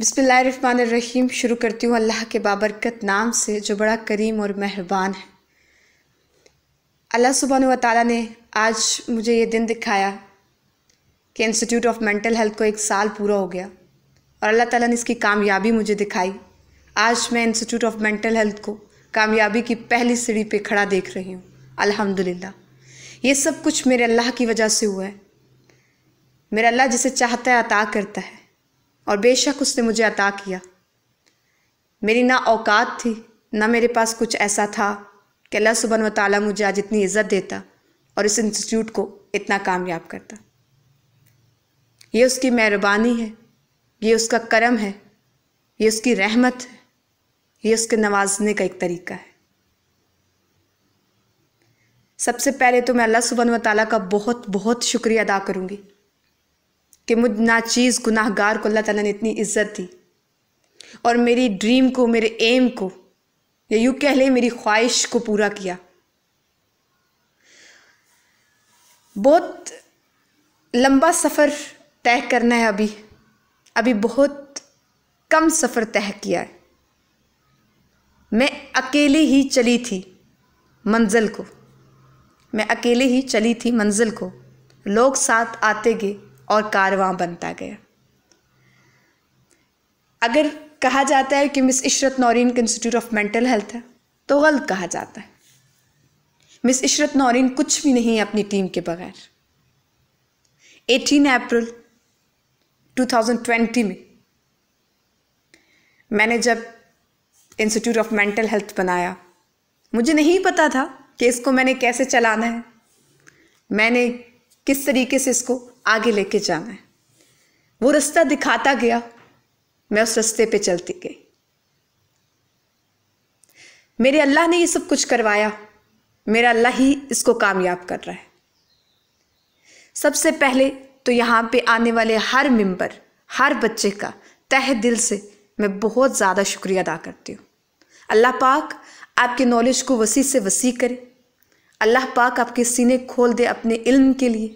रहीम शुरू करती हूँ अल्लाह के बाबरकत नाम से जो बड़ा करीम और मेहरबान है अल्लाह सुबहान ताली ने आज मुझे ये दिन दिखाया कि इंस्टीट्यूट ऑफ मेंटल हेल्थ को एक साल पूरा हो गया और अल्लाह ताला ने इसकी कामयाबी मुझे दिखाई आज मैं इंस्टीट्यूट ऑफ मेंटल हेल्थ को कामयाबी की पहली सीढ़ी पे खड़ा देख रही हूँ अल्हम्दुलिल्लाह ये सब कुछ मेरे अल्लाह की वजह से हुआ है मेरा अल्लाह जिसे चाहता है अता करता है और बेशक उसने मुझे अता किया मेरी ना औकात थी ना मेरे पास कुछ ऐसा था कि अल्लाह सुबह व मुझे आज इतनी इज़्ज़त देता और इस इंस्टीट्यूट को इतना कामयाब करता ये उसकी मेहरबानी है ये उसका करम है ये उसकी रहमत है ये उसके नवाजने का एक तरीका है सबसे पहले तो मैं अल्लाह सुबन व का बहुत बहुत शुक्रिया अदा करूँगी कि मुझ नाचीज़ गुनाहगार को अल्लाह ताला ने इतनी इज़्ज़त दी और मेरी ड्रीम को मेरे एम को या यूँ कह लें मेरी ख्वाहिश को पूरा किया बहुत लंबा सफ़र तय करना है अभी अभी बहुत कम सफ़र तय किया है मैं अकेले ही चली थी मंजिल को मैं अकेले ही चली थी मंजिल को लोग साथ आते गए और कारवां बनता गया अगर कहा जाता है कि मिस इशरत नौरीन का इंस्टीट्यूट ऑफ मेंटल हेल्थ है तो गलत कहा जाता है मिस इशरत नौरीन कुछ भी नहीं है अपनी टीम के बगैर 18 अप्रैल 2020 में मैंने जब इंस्टीट्यूट ऑफ मेंटल हेल्थ बनाया मुझे नहीं पता था कि इसको मैंने कैसे चलाना है मैंने किस तरीके से इसको आगे लेके जाना है वो रास्ता दिखाता गया मैं उस रास्ते पे चलती गई मेरे अल्लाह ने ये सब कुछ करवाया मेरा अल्लाह ही इसको कामयाब कर रहा है सबसे पहले तो यहाँ पे आने वाले हर मेंबर हर बच्चे का तह दिल से मैं बहुत ज़्यादा शुक्रिया अदा करती हूँ अल्लाह पाक आपके नॉलेज को वसी से वसी करे अल्लाह पाक आपके सीने खोल दे अपने इल्म के लिए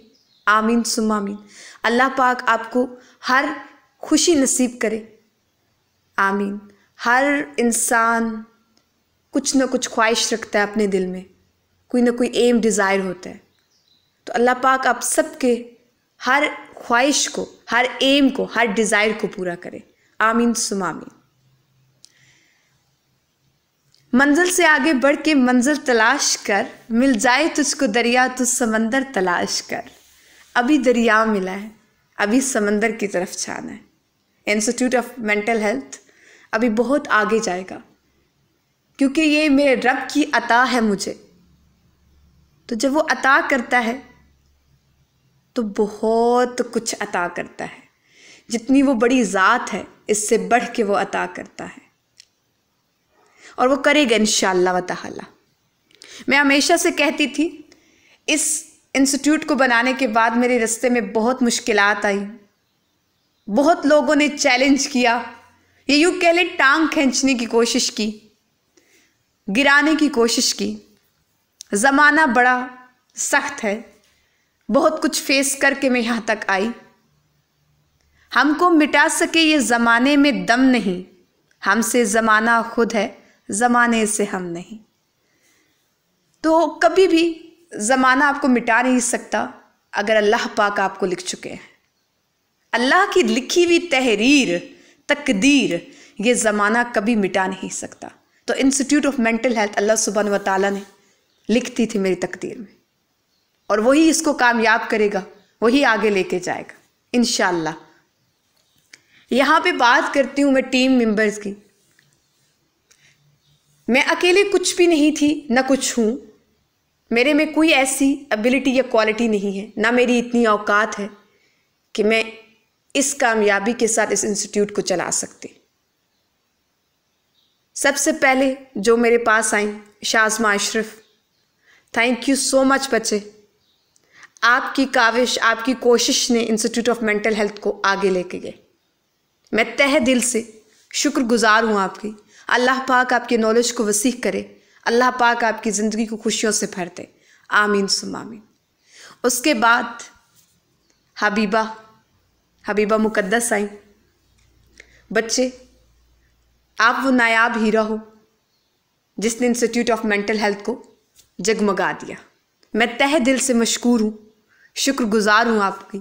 आमीन सुमामीन अल्लाह पाक आपको हर खुशी नसीब करे आमीन हर इंसान कुछ ना कुछ ख्वाहिश रखता है अपने दिल में कोई ना कोई एम डिज़ायर होता है तो अल्लाह पाक आप सबके हर ख्वाहिश को हर एम को हर डिज़ायर को पूरा करे आमीन सुमामीन मंजिल से आगे बढ़ के मंजिल तलाश कर मिल जाए तुझको दरिया तुझ समंदर तलाश कर अभी दरिया मिला है अभी समंदर की तरफ जाना है इंस्टीट्यूट ऑफ मेंटल हेल्थ अभी बहुत आगे जाएगा क्योंकि ये मेरे रब की अता है मुझे तो जब वो अता करता है तो बहुत कुछ अता करता है जितनी वो बड़ी ज़ात है इससे बढ़ के वो अता करता है और वो करेगा इन शाह मैं हमेशा से कहती थी इस इंस्टीट्यूट को बनाने के बाद मेरे रस्ते में बहुत मुश्किल आई बहुत लोगों ने चैलेंज किया ये यूँ कह लें टांग खींचने की कोशिश की गिराने की कोशिश की ज़माना बड़ा सख्त है बहुत कुछ फेस करके मैं यहाँ तक आई हमको मिटा सके ये ज़माने में दम नहीं हमसे ज़माना खुद है ज़माने से हम नहीं तो कभी भी ज़माना आपको मिटा नहीं सकता अगर अल्लाह पाक आपको लिख चुके हैं अल्लाह की लिखी हुई तहरीर तकदीर ये ज़माना कभी मिटा नहीं सकता तो इंस्टीट्यूट ऑफ मेंटल हेल्थ अल्लाह सुबहान व ताली ने लिखती थी मेरी तकदीर में और वही इसको कामयाब करेगा वही आगे लेके जाएगा इन यहाँ पे बात करती हूँ मैं टीम मेंबर्स की मैं अकेले कुछ भी नहीं थी ना कुछ हूँ मेरे में कोई ऐसी एबिलिटी या क्वालिटी नहीं है ना मेरी इतनी औकात है कि मैं इस कामयाबी के साथ इस इंस्टीट्यूट को चला सकती सबसे पहले जो मेरे पास आई Shazma Ashraf thank you so much बच्चे आपकी काविश आपकी कोशिश ने इंस्टीट्यूट ऑफ मेंटल हेल्थ को आगे लेके गए मैं तह दिल से शुक्रगुजार हूँ आपकी अल्लाह पाक आपके नॉलेज को वसीह करे अल्लाह पाक आपकी ज़िंदगी को खुशियों से भर दे आमीन आमीन उसके बाद हबीबा हबीबा मुकद्दस आई बच्चे आप वो नायाब हीरा हो जिसने इंस्टीट्यूट ऑफ मेंटल हेल्थ को जगमगा दिया मैं तह दिल से मशकूर हूँ शुक्रगुजार हूँ आपकी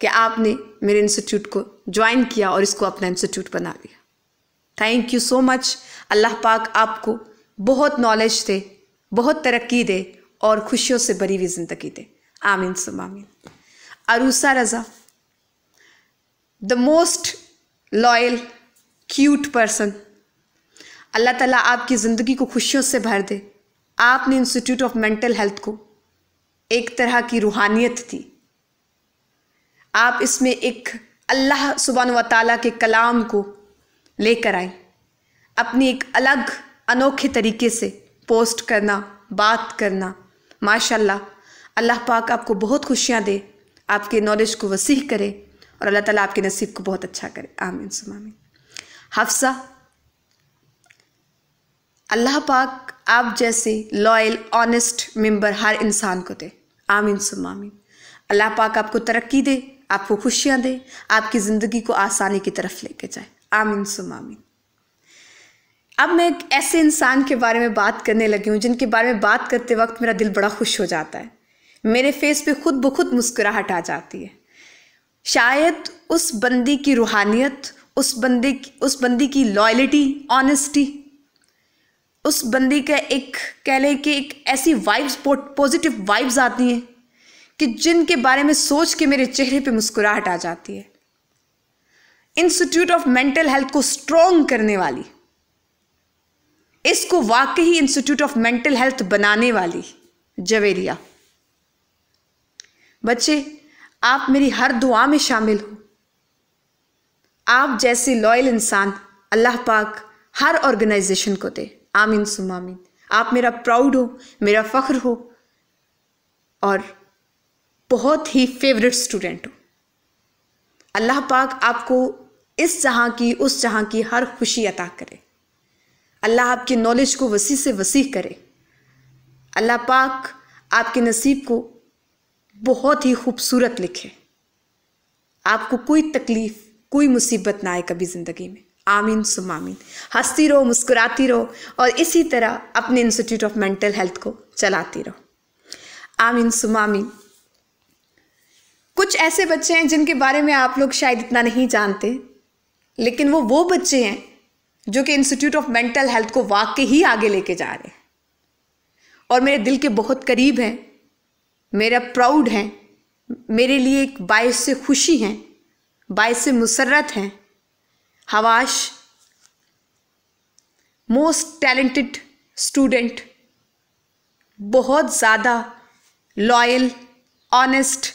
कि आपने मेरे इंस्टीट्यूट को ज्वाइन किया और इसको अपना इंस्टीट्यूट बना दिया थैंक यू सो मच अल्लाह पाक आपको बहुत नॉलेज दे बहुत तरक्की दे और खुशियों से भरी हुई ज़िंदगी दे आमीन सुम आमीन Arusa Raza the most loyal cute person अल्लाह ताला आपकी ज़िंदगी को खुशियों से भर दे आपने इंस्टीट्यूट ऑफ मेंटल हेल्थ को एक तरह की रूहानियत थी आप इसमें एक अल्लाह सुबहान व ताली के कलाम को लेकर आई अपनी एक अलग अनोखे तरीके से पोस्ट करना बात करना माशाल्लाह अल्लाह पाक आपको बहुत खुशियाँ दे आपके नॉलेज को वसीह करे और अल्लाह ताला आपके नसीब को बहुत अच्छा करे आमीन सुमामीन हफ्सा अल्लाह पाक आप जैसे लॉयल ऑनेस्ट मेंबर हर इंसान को दे आमीन सुमामीन अल्लाह पाक आपको तरक्की दे आपको खुशियाँ दे आपकी ज़िंदगी को आसानी की तरफ लेके जाए आमीन सुमामीन अब मैं एक ऐसे इंसान के बारे में बात करने लगी हूँ जिनके बारे में बात करते वक्त मेरा दिल बड़ा खुश हो जाता है मेरे फेस पे खुद ब खुद मुस्कुराहट आ जाती है शायद उस बंदी की रूहानियत उस बंदी उस बंदी की लॉयलिटी ऑनेस्टी उस बंदी का एक कह लें कि एक ऐसी वाइब्स पॉजिटिव वाइब्स आती हैं कि जिनके बारे में सोच के मेरे चेहरे पे मुस्कुराहट आ जाती है इंस्टीट्यूट ऑफ मेंटल हेल्थ को स्ट्रॉन्ग करने वाली इसको वाकई इंस्टीट्यूट ऑफ मेंटल हेल्थ बनाने वाली जवेरिया बच्चे आप मेरी हर दुआ में शामिल हो आप जैसे लॉयल इंसान अल्लाह पाक हर ऑर्गेनाइजेशन को दे आमीन सुमामीन आप मेरा प्राउड हो मेरा फ़ख्र हो और बहुत ही फेवरेट स्टूडेंट हो अल्लाह पाक आपको इस जहाँ की उस जहाँ की हर खुशी अता करे अल्लाह आपकी नॉलेज को वसी से वसी करे अल्लाह पाक आपके नसीब को बहुत ही खूबसूरत लिखे आपको कोई तकलीफ़ कोई मुसीबत ना आए कभी ज़िंदगी में आमीन सुम आमीन हंसती रहो मुस्कुराती रहो और इसी तरह अपने इंस्टीट्यूट ऑफ मेंटल हेल्थ को चलाती रहो आमीन सुम आमीन कुछ ऐसे बच्चे हैं जिनके बारे में आप लोग शायद इतना नहीं जानते लेकिन वो वो बच्चे हैं जो कि इंस्टीट्यूट ऑफ मेंटल हेल्थ को वाकई ही आगे लेके जा रहे हैं और मेरे दिल के बहुत करीब हैं मेरा प्राउड हैं मेरे लिए एक बायस से खुशी हैं बायस से मुसरत हैं हवाश मोस्ट टैलेंटेड स्टूडेंट बहुत ज़्यादा लॉयल ऑनेस्ट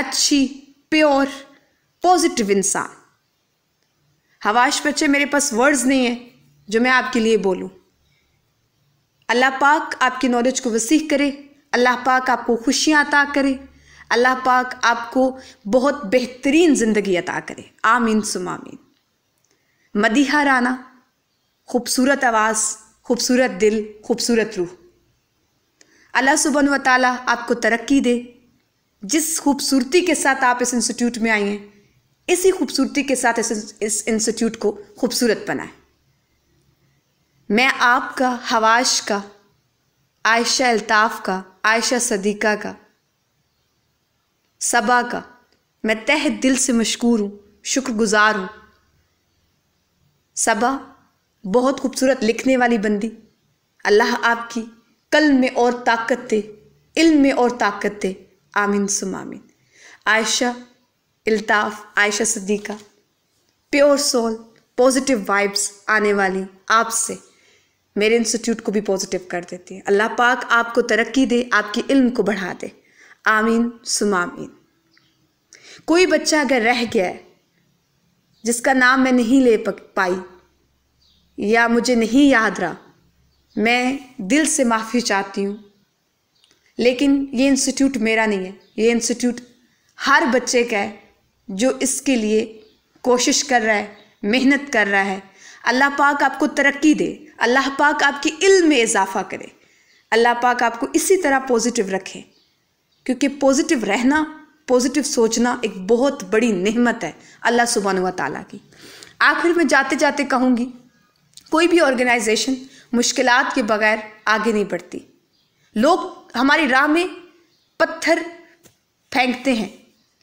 अच्छी प्योर पॉजिटिव इंसान हवाश बच्चे मेरे पास वर्ड्स नहीं है जो मैं आपके लिए बोलूँ अल्लाह पाक आपकी नॉलेज को वसीह करे अल्लाह पाक आपको खुशियाँ अता करे अल्लाह पाक आपको बहुत बेहतरीन ज़िंदगी अता करे आमीन सुमामीन मदीहा राना खूबसूरत आवाज़ खूबसूरत दिल खूबसूरत रूह अल्लाह सुबन व ताली आपको तरक्की दे जिस खूबसूरती के साथ आप इस इंस्टीट्यूट में आई हैं इसी खूबसूरती के साथ इस इंस्टीट्यूट को खूबसूरत बनाए मैं आपका हवाश का आयशा अल्ताफ़ का आयशा सदीक़ा का सबा का मैं तह दिल से मशहूर हूँ शुक्रगुजार हूँ सबा बहुत खूबसूरत लिखने वाली बंदी अल्लाह आपकी कल में और ताकत दे इल्म में और ताकत दे आमिन सुमामिन Ayesha Iltaf Ayesha Sadiqa pure soul positive vibes आने वाली आपसे मेरे इंस्टीट्यूट को भी पॉजिटिव कर देती है अल्लाह पाक आपको तरक्की दे आपकी इल्म को बढ़ा दे आमीन सुमामीन कोई बच्चा अगर रह गया है जिसका नाम मैं नहीं ले पाई या मुझे नहीं याद रहा मैं दिल से माफ़ी चाहती हूँ लेकिन ये इंस्टीट्यूट मेरा नहीं है ये इंस्टीट्यूट हर बच्चे का है जो इसके लिए कोशिश कर रहा है मेहनत कर रहा है अल्लाह पाक आपको तरक्की दे अल्लाह पाक आपकी इल्म में इजाफ़ा करे अल्लाह पाक आपको इसी तरह पॉजिटिव रखे क्योंकि पॉजिटिव रहना पॉजिटिव सोचना एक बहुत बड़ी नहमत है अल्लाह सुबहान व की आखिर में जाते जाते कहूँगी कोई भी ऑर्गेनाइजेशन मुश्किल के बगैर आगे नहीं बढ़ती लोग हमारी राह में पत्थर फेंकते हैं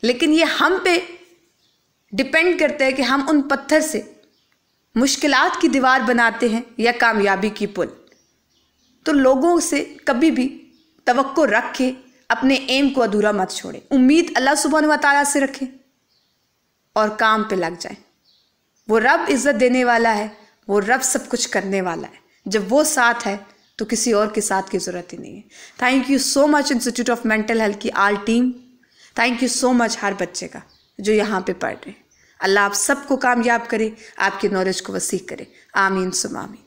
लेकिन ये हम पे डिपेंड करता है कि हम उन पत्थर से मुश्किलात की दीवार बनाते हैं या कामयाबी की पुल तो लोगों से कभी भी तवक्को रख के अपने एम को अधूरा मत छोड़ें उम्मीद अल्लाह सुबह वाली से रखें और काम पे लग जाए वो रब इज़्ज़त देने वाला है वो रब सब कुछ करने वाला है जब वो साथ है तो किसी और के साथ की ज़रूरत ही नहीं है thank you so much institute of mental health की all team thank you so much हर बच्चे का जो यहाँ पे पढ़ रहे हैं अल्लाह आप सबको कामयाब करे आपकी नॉलेज को वसीह करे आमीन सुमामी